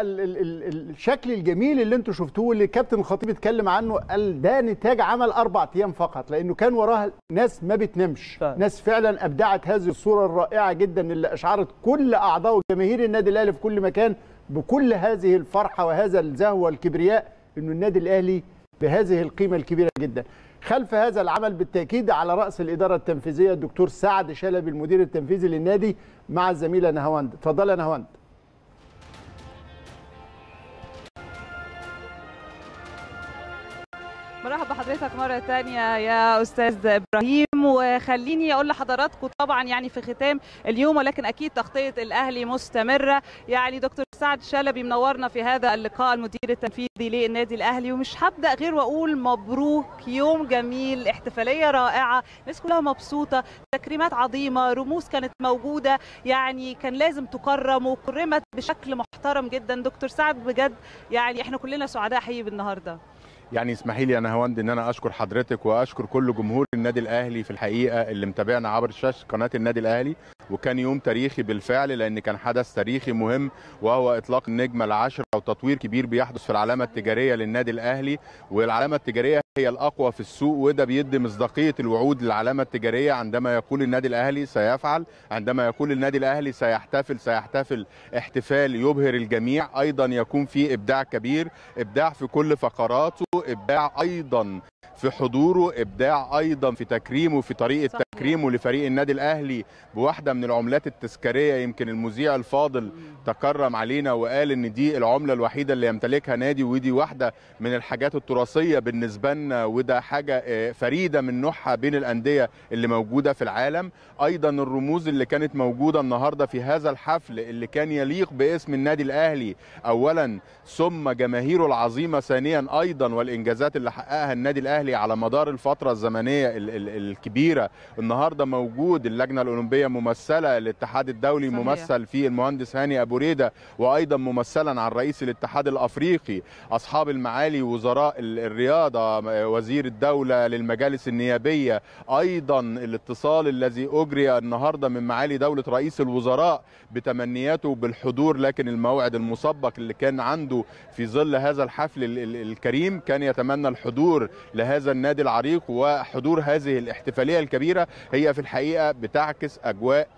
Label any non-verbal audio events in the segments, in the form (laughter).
الشكل الجميل اللي انتم شفتوه اللي الكابتن الخطيب اتكلم عنه قال ده نتاج عمل اربع ايام فقط لانه كان وراها ناس ما بتنامش طيب. ناس فعلا ابدعت هذه الصوره الرائعه جدا اللي اشعرت كل اعضاء وجماهير النادي الاهلي في كل مكان بكل هذه الفرحه وهذا الزهو والكبرياء انه النادي الاهلي بهذه القيمه الكبيره جدا خلف هذا العمل بالتاكيد على راس الاداره التنفيذيه الدكتور سعد شلبي المدير التنفيذي للنادي مع الزميله نهاوند اتفضل يا نهاوند برحب بحضرتك مرة تانية يا أستاذ إبراهيم وخليني أقول لحضراتكم طبعا يعني في ختام اليوم ولكن أكيد تغطية الأهلي مستمرة يعني دكتور سعد شلبي منورنا في هذا اللقاء المدير التنفيذي للنادي الأهلي ومش هبدأ غير وأقول مبروك يوم جميل احتفالية رائعة الناس كلها مبسوطة تكريمات عظيمة رموز كانت موجودة يعني كان لازم تكرم وكرمت بشكل محترم جدا دكتور سعد بجد يعني احنا كلنا سعداء حقيقي بالنهارده يعني اسمحي لي انا هوند ان انا اشكر حضرتك واشكر كل جمهور النادي الاهلي في الحقيقه اللي متابعنا عبر شاشه قناه النادي الاهلي وكان يوم تاريخي بالفعل لان كان حدث تاريخي مهم وهو اطلاق النجمه العاشره وتطوير كبير بيحدث في العلامه التجاريه للنادي الاهلي والعلامه التجاريه هي الاقوى في السوق وده بيدي مصداقيه الوعود للعلامه التجاريه عندما يقول النادي الاهلي سيفعل عندما يقول النادي الاهلي سيحتفل سيحتفل احتفال يبهر الجميع ايضا يكون في ابداع كبير ابداع في كل فقراته ابداع ايضا في حضوره ابداع ايضا في تكريمه في طريقه صحيح. تكريمه لفريق النادي الاهلي بواحده من العملات التذكاريه يمكن المذيع الفاضل تكرم علينا وقال ان دي العمله الوحيده اللي يمتلكها نادي ودي واحده من الحاجات التراثيه بالنسبه لنا وده حاجه آه، فريده من نوعها بين الانديه اللي موجوده في العالم ايضا الرموز اللي كانت موجوده النهارده في هذا الحفل اللي كان يليق باسم النادي الاهلي اولا ثم جماهيره العظيمه ثانيا ايضا والانجازات اللي حققها النادي الاهلي الاهلي على مدار الفتره الزمنيه ال ال الكبيره النهارده موجود اللجنه الاولمبيه ممثله الاتحاد الدولي صحيح. ممثل في المهندس هاني ابو ريده وايضا ممثلا عن رئيس الاتحاد الافريقي اصحاب المعالي وزراء الرياضه وزير الدوله للمجالس النيابيه ايضا الاتصال الذي اجري النهارده من معالي دوله رئيس الوزراء بتمنياته بالحضور لكن الموعد المسبق اللي كان عنده في ظل هذا الحفل الكريم كان يتمنى الحضور لهذا هذا النادي العريق وحضور هذه الاحتفاليه الكبيره هي في الحقيقه بتعكس اجواء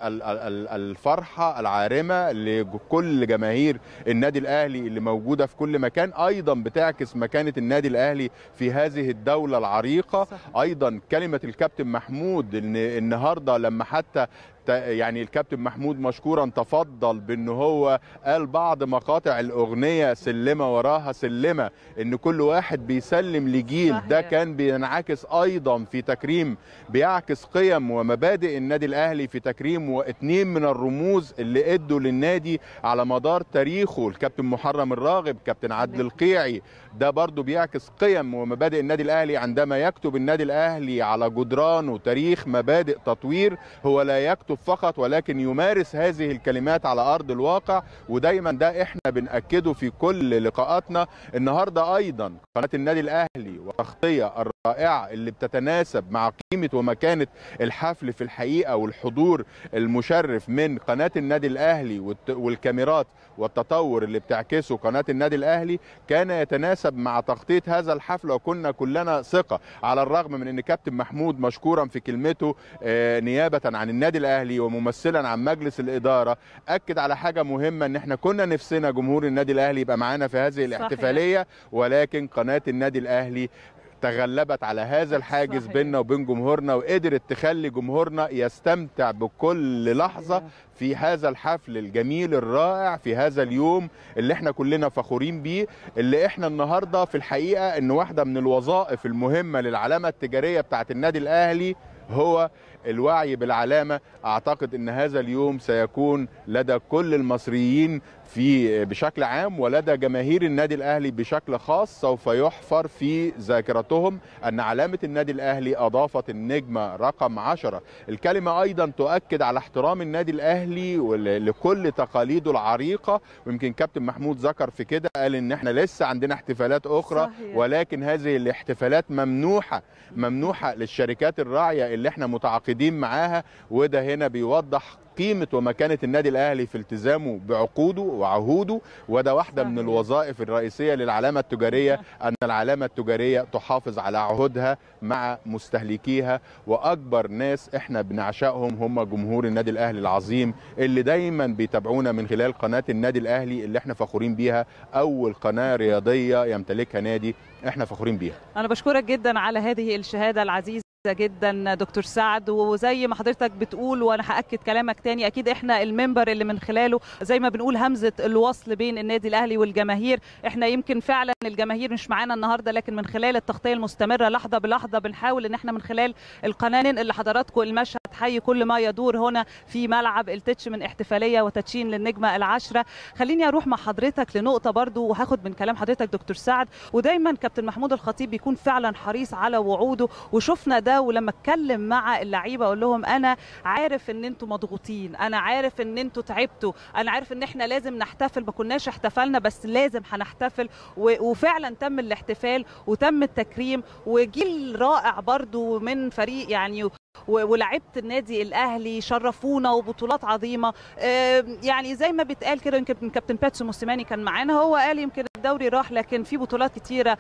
الفرحه العارمه لكل جماهير النادي الاهلي اللي موجوده في كل مكان ايضا بتعكس مكانه النادي الاهلي في هذه الدوله العريقه ايضا كلمه الكابتن محمود ان النهارده لما حتى يعني الكابتن محمود مشكورا تفضل بان هو قال بعض مقاطع الاغنيه سلمه وراها سلمه ان كل واحد بيسلم لجيل صحيح. ده كان بينعكس ايضا في تكريم بيعكس قيم ومبادئ النادي الاهلي في تكريم واثنين من الرموز اللي ادوا للنادي على مدار تاريخه الكابتن محرم الراغب كابتن عدل القيعي ده برضو بيعكس قيم ومبادئ النادي الاهلي عندما يكتب النادي الاهلي على جدرانه تاريخ مبادئ تطوير هو لا يكتب فقط ولكن يمارس هذه الكلمات على ارض الواقع ودايما ده احنا بناكده في كل لقاءاتنا النهارده ايضا قناه النادي الاهلي والتغطيه الرائعة اللي بتتناسب مع قيمة ومكانة الحفل في الحقيقة والحضور المشرف من قناة النادي الأهلي والكاميرات والتطور اللي بتعكسه قناة النادي الأهلي كان يتناسب مع تغطية هذا الحفل وكنا كلنا ثقة على الرغم من أن كابتن محمود مشكورا في كلمته آه، نيابة عن النادي الأهلي وممثلا عن مجلس الإدارة أكد على حاجة مهمة أن احنا كنا نفسنا جمهور النادي الأهلي يبقى معانا في هذه الاحتفالية ولكن قناة النادي الأهلي تغلبت على هذا الحاجز صحيح. بيننا وبين جمهورنا وقدرت تخلي جمهورنا يستمتع بكل لحظه في هذا الحفل الجميل الرائع في هذا اليوم اللي احنا كلنا فخورين بيه اللي احنا النهارده في الحقيقه ان واحده من الوظائف المهمه للعلامه التجاريه بتاعه النادي الاهلي هو الوعي بالعلامه اعتقد ان هذا اليوم سيكون لدى كل المصريين في آه، بشكل عام ولدى جماهير النادي الاهلي بشكل خاص سوف يحفر في ذاكرتهم ان علامه النادي الاهلي اضافت النجمه رقم 10 الكلمه ايضا تؤكد على احترام النادي الاهلي لكل تقاليده العريقه ويمكن كابتن محمود ذكر في كده قال ان احنا لسه عندنا احتفالات اخرى صحيح. ولكن هذه الاحتفالات ممنوحه ممنوحه للشركات الراعيه اللي احنا متعاقدين معاها وده هنا بيوضح قيمه ومكانه النادي الاهلي في التزامه بعقوده وعهوده وده واحده من الوظائف الرئيسيه للعلامه التجاريه ان العلامه التجاريه تحافظ على عهودها مع مستهلكيها واكبر ناس احنا بنعشقهم هم جمهور النادي الاهلي العظيم اللي دايما بيتابعونا من خلال قناه النادي الاهلي اللي احنا فخورين بيها اول قناه رياضيه يمتلكها نادي احنا فخورين بيها انا بشكرك جدا على هذه الشهاده العزيزه جدا دكتور سعد وزي ما حضرتك بتقول وانا هاكد كلامك تاني اكيد احنا المنبر اللي من خلاله زي ما بنقول همزه الوصل بين النادي الاهلي والجماهير احنا يمكن فعلا الجماهير مش معانا النهارده لكن من خلال التغطيه المستمره لحظه بلحظه بنحاول ان احنا من خلال القناه ننقل لحضراتكم المشهد حي كل ما يدور هنا في ملعب التتش من احتفاليه وتدشين للنجمه العاشره خليني اروح مع حضرتك لنقطه برضو وهاخد من كلام حضرتك دكتور سعد ودايما كابتن محمود الخطيب بيكون فعلا حريص على وعوده وشفنا ده ولما اتكلم مع اللعيبه اقول لهم انا عارف ان انتم مضغوطين انا عارف ان انتم تعبتوا انا عارف ان احنا لازم نحتفل ما كناش احتفلنا بس لازم هنحتفل وفعلا تم الاحتفال وتم التكريم وجيل رائع برضو من فريق يعني ولعبت النادي الاهلي شرفونا وبطولات عظيمه يعني زي ما بيتقال كده يمكن كابتن باتسو موسيماني كان معانا هو قال يمكن الدوري راح لكن في بطولات كتيره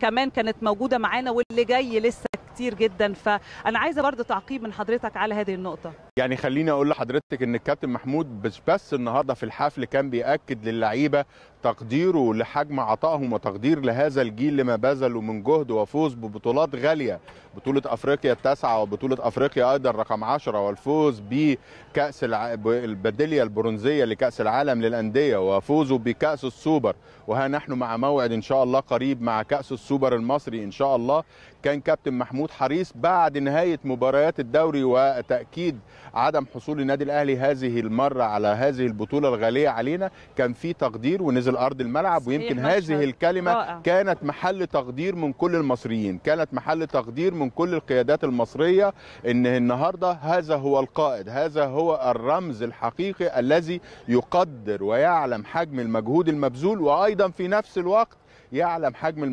كمان كانت موجوده معانا واللي جاي لسه كتير جدا فانا عايزه برضه تعقيب من حضرتك على هذه النقطه يعني خليني اقول لحضرتك ان الكابتن محمود بس بس النهارده في الحفل كان بياكد للعيبه تقديره لحجم عطائهم وتقدير لهذا الجيل لما بذلوا من جهد وفوز ببطولات غاليه بطوله افريقيا التاسعه وبطوله افريقيا ايضا رقم 10 والفوز بكاس البديليه البدليه البرونزيه لكاس العالم للانديه وفوزوا بكاس السوبر وها نحن مع موعد ان شاء الله قريب مع كاس السوبر المصري ان شاء الله كان كابتن محمود حريص بعد نهايه مباريات الدوري وتاكيد عدم حصول النادي الاهلي هذه المره على هذه البطوله الغاليه علينا كان في تقدير ونزل ارض الملعب ويمكن هذه الكلمه رائع. كانت محل تقدير من كل المصريين كانت محل تقدير من كل القيادات المصريه ان النهارده هذا هو القائد هذا هو الرمز الحقيقي الذي يقدر ويعلم حجم المجهود المبذول وايضا في نفس الوقت يعلم حجم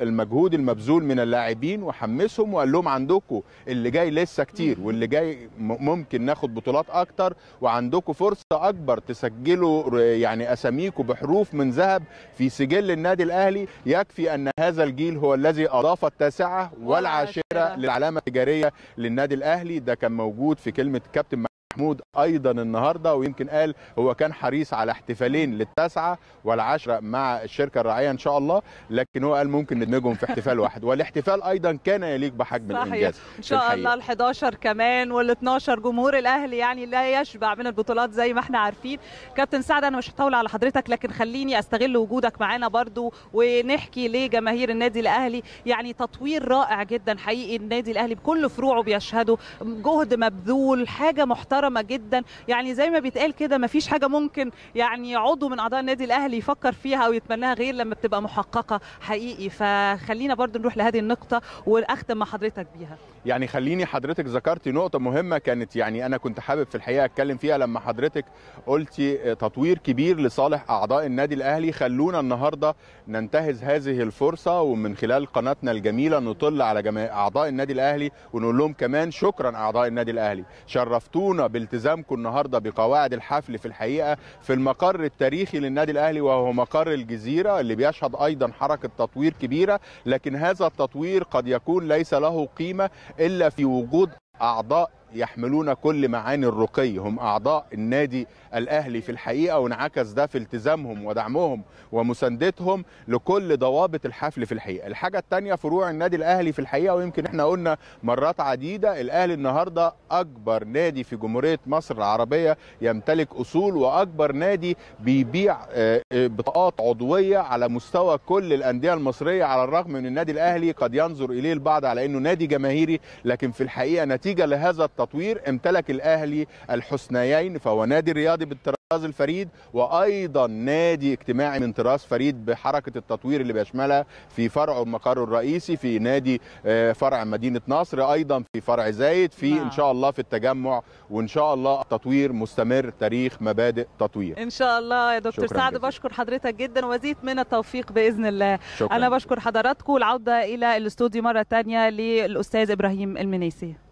المجهود المبذول من اللاعبين وحمسهم وقال لهم عندكم اللي جاي لسه كتير واللي جاي ممكن ناخد بطولات اكتر وعندكم فرصه اكبر تسجلوا يعني اساميكم بحروف من ذهب في سجل النادي الاهلي يكفي ان هذا الجيل هو الذي اضاف التاسعه والعاشره للعلامه التجاريه للنادي الاهلي ده كان موجود في كلمه كابتن محمود ايضا النهارده ويمكن قال هو كان حريص على احتفالين للتاسعه والعشره مع الشركه الراعيه ان شاء الله لكن هو قال ممكن ندمجهم في احتفال واحد (laughs) والاحتفال ايضا كان يليق بحجم صحيح. الانجاز ان شاء الله ال11 كمان وال12 جمهور الاهلي يعني لا يشبع من البطولات زي ما احنا عارفين كابتن سعد انا مش هطول على حضرتك لكن خليني استغل وجودك معانا برضو ونحكي لجماهير النادي الاهلي يعني تطوير رائع جدا حقيقي النادي الاهلي بكل فروعه بيشهده جهد مبذول حاجه محترمه محترمه جدا يعني زي ما بيتقال كده ما فيش حاجه ممكن يعني عضو من اعضاء النادي الاهلي يفكر فيها او يتمناها غير لما بتبقى محققه حقيقي فخلينا برضو نروح لهذه النقطه واختم مع حضرتك بيها يعني خليني حضرتك ذكرتي نقطه مهمه كانت يعني انا كنت حابب في الحقيقه اتكلم فيها لما حضرتك قلتي آه، تطوير كبير لصالح اعضاء النادي الاهلي خلونا النهارده ننتهز هذه الفرصه ومن خلال قناتنا الجميله نطل على جميع اعضاء النادي الاهلي ونقول لهم كمان شكرا اعضاء النادي الاهلي شرفتونا بالتزامكم النهارده بقواعد الحفل في الحقيقه في المقر التاريخي للنادي الاهلي وهو مقر الجزيره اللي بيشهد ايضا حركه تطوير كبيره لكن هذا التطوير قد يكون ليس له قيمه إلا في وجود أعضاء يحملون كل معاني الرقي هم أعضاء النادي الأهلي في الحقيقة وانعكس ده في التزامهم ودعمهم ومساندتهم لكل ضوابط الحفل في الحقيقة الحاجة الثانية فروع النادي الأهلي في الحقيقة ويمكن احنا قلنا مرات عديدة الأهلي النهاردة أكبر نادي في جمهورية مصر العربية يمتلك أصول وأكبر نادي بيبيع آه، آه، بطاقات عضوية على مستوى كل الأندية المصرية على الرغم من النادي الأهلي قد ينظر إليه البعض على أنه نادي جماهيري لكن في الحقيقة نتيجة لهذا التطور التطوير امتلك الأهلي الحسنيين فهو نادي رياضي بالطراز الفريد وأيضا نادي اجتماعي من طراز فريد بحركة التطوير اللي بيشملها في فرعه المقر الرئيسي في نادي آه، فرع مدينة نصر أيضا في فرع زايد في نعم. إن شاء الله في التجمع وإن شاء الله التطوير مستمر تاريخ مبادئ تطوير إن شاء الله يا دكتور سعد جزيلا. بشكر حضرتك جدا وزيد من التوفيق بإذن الله شكرا. أنا بشكر حضراتكم والعودة إلى الاستوديو مرة ثانية للأستاذ إبراهيم المنيسي